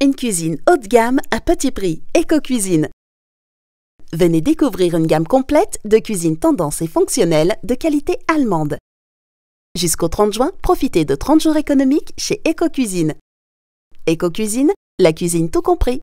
Une cuisine haut de gamme à petit prix, eco cuisine Venez découvrir une gamme complète de cuisines tendance et fonctionnelles de qualité allemande. Jusqu'au 30 juin, profitez de 30 jours économiques chez Eco-Cuisine. Eco-Cuisine, la cuisine tout compris.